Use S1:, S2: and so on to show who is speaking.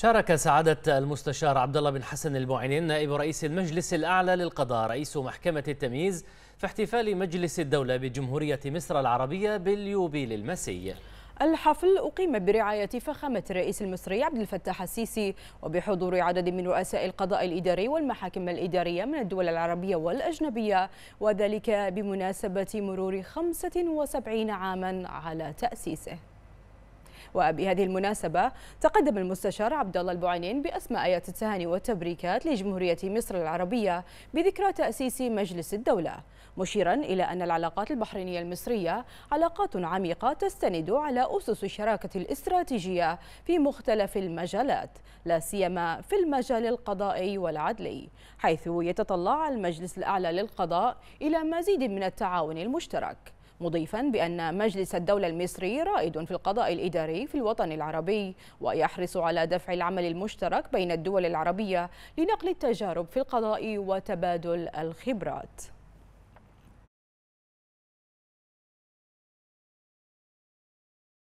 S1: شارك سعادة المستشار عبد الله بن حسن المعينين نائب رئيس المجلس الأعلى للقضاء رئيس محكمة التمييز في احتفال مجلس الدولة بجمهورية مصر العربية باليوبيل المسي
S2: الحفل أقيم برعاية فخامة الرئيس المصري عبد الفتاح السيسي وبحضور عدد من رؤساء القضاء الإداري والمحاكم الإدارية من الدول العربية والأجنبية وذلك بمناسبة مرور 75 عاما على تأسيسه وبهذه المناسبة تقدم المستشار عبد الله البعينين بأسماء آيات التهاني والتبريكات لجمهورية مصر العربية بذكرى تأسيس مجلس الدولة مشيرا إلى أن العلاقات البحرينية المصرية علاقات عميقة تستند على أسس الشراكة الاستراتيجية في مختلف المجالات لا سيما في المجال القضائي والعدلي حيث يتطلع المجلس الأعلى للقضاء إلى مزيد من التعاون المشترك مضيفا بأن مجلس الدولة المصري رائد في القضاء الإداري في الوطن العربي ويحرص على دفع العمل المشترك بين الدول العربية لنقل التجارب في القضاء وتبادل الخبرات